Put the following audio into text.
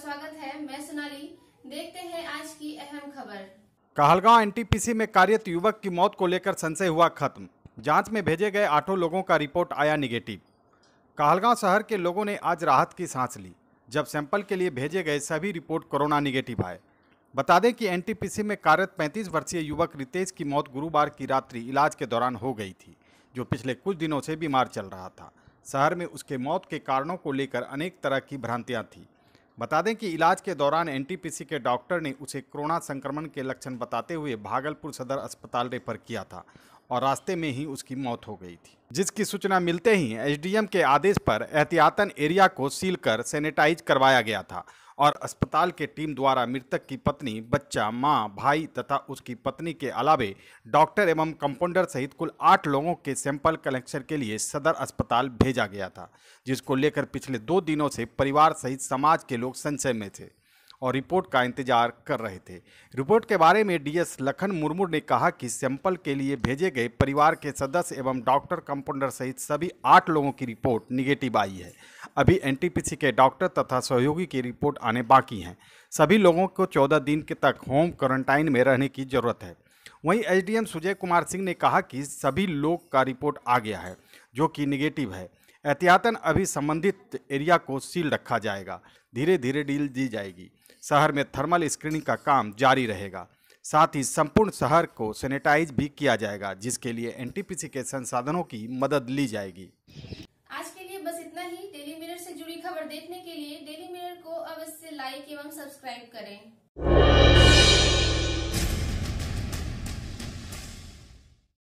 स्वागत है मैं सोनाली देखते हैं आज की अहम खबर कहलगांव एनटीपीसी में कार्यरत युवक की मौत को लेकर संशय हुआ खत्म जांच में भेजे गए आठों लोगों का रिपोर्ट आया निगेटिव कहलगांव शहर के लोगों ने आज राहत की सांस ली जब सैंपल के लिए भेजे गए सभी रिपोर्ट कोरोना निगेटिव आए बता दें कि एनटीपीसी में कार्यरत 35 वर्षीय युवक रितेश की मौत गुरुवार की रात्रि इलाज के दौरान हो गई थी जो पिछले कुछ दिनों से बीमार चल रहा था शहर में उसके मौत के कारणों को लेकर अनेक तरह की भ्रांतियां थीं बता दें कि इलाज के दौरान एनटीपीसी के डॉक्टर ने उसे कोरोना संक्रमण के लक्षण बताते हुए भागलपुर सदर अस्पताल रेफर किया था और रास्ते में ही उसकी मौत हो गई थी जिसकी सूचना मिलते ही एसडीएम के आदेश पर एहतियातन एरिया को सील कर सैनिटाइज करवाया गया था और अस्पताल के टीम द्वारा मृतक की पत्नी बच्चा माँ भाई तथा उसकी पत्नी के अलावे डॉक्टर एवं कंपाउंडर सहित कुल आठ लोगों के सैंपल कलेक्शन के लिए सदर अस्पताल भेजा गया था जिसको लेकर पिछले दो दिनों से परिवार सहित समाज के लोग संशय में थे और रिपोर्ट का इंतजार कर रहे थे रिपोर्ट के बारे में डीएस लखन मुर्मू ने कहा कि सैंपल के लिए भेजे गए परिवार के सदस्य एवं डॉक्टर कंपाउंडर सहित सभी आठ लोगों की रिपोर्ट निगेटिव आई है अभी एनटीपीसी के डॉक्टर तथा सहयोगी की रिपोर्ट आने बाकी हैं सभी लोगों को चौदह दिन के तक होम क्वारंटाइन में रहने की जरूरत है वहीं एसडीएम सुजय कुमार सिंह ने कहा कि सभी लोग का रिपोर्ट आ गया है जो कि निगेटिव है एहतियातन अभी संबंधित एरिया को सील रखा जाएगा धीरे धीरे डील दी जाएगी शहर में थर्मल स्क्रीनिंग का काम जारी रहेगा साथ ही संपूर्ण शहर को सैनिटाइज भी किया जाएगा जिसके लिए एनटीपीसी के संसाधनों की मदद ली जाएगी इतना ही डेली मिरर से जुड़ी खबर देखने के लिए डेली मिरर को अवश्य लाइक एवं सब्सक्राइब करें